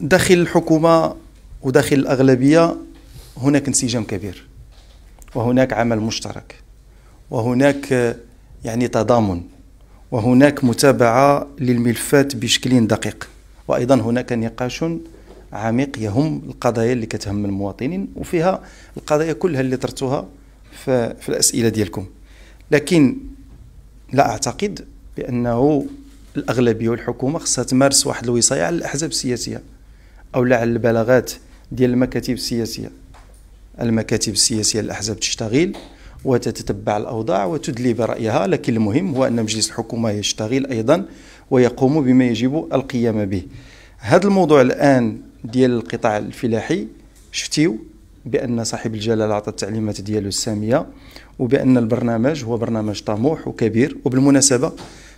داخل الحكومة وداخل الأغلبية هناك انسجام كبير وهناك عمل مشترك وهناك يعني تضامن وهناك متابعة للملفات بشكل دقيق وأيضا هناك نقاش عميق يهم القضايا اللي كتهم المواطنين وفيها القضايا كلها اللي طرتوها في الأسئلة ديالكم لكن لا أعتقد بأنه الأغلبية والحكومة خصها تمارس واحد الوصاية على الأحزاب السياسية او لا على البلاغات ديال المكاتب السياسيه المكاتب السياسيه الاحزاب تشتغل وتتتبع الاوضاع وتدلي برايها لكن المهم هو ان مجلس الحكومه يشتغل ايضا ويقوم بما يجب القيام به هذا الموضوع الان ديال القطاع الفلاحي شفتيو بان صاحب الجلاله عطى التعليمات ديالو الساميه وبان البرنامج هو برنامج طموح وكبير وبالمناسبه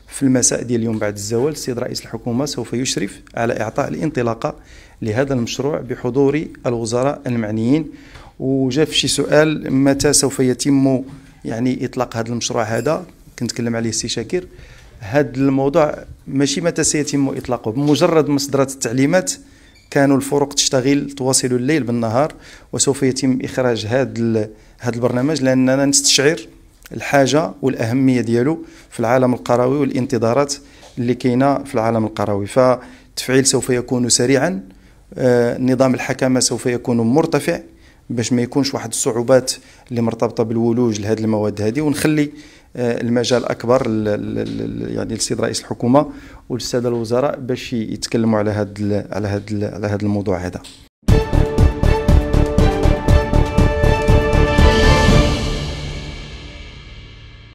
في المساء ديال اليوم بعد الزوال السيد رئيس الحكومه سوف يشرف على اعطاء الانطلاقه لهذا المشروع بحضور الوزراء المعنيين وجا في شي سؤال متى سوف يتم يعني اطلاق هذا المشروع هذا كنت تكلم عليه السي شاكر هذا الموضوع ماشي متى سيتم اطلاقه بمجرد ما صدرت التعليمات كانوا الفرق تشتغل تواصل الليل بالنهار وسوف يتم اخراج هذا هذا البرنامج لاننا نستشعر الحاجه والاهميه ديالو في العالم القروي والانتظارات اللي كاينه في العالم القروي فالتفعيل سوف يكون سريعا آه، نظام الحكامه سوف يكون مرتفع باش ما يكونش واحد الصعوبات اللي مرتبطه بالولوج لهذه المواد هذه ونخلي آه، المجال اكبر يعني للسيد رئيس الحكومه والساده الوزراء باش يتكلموا على هذا على هذا على هذا الموضوع هذا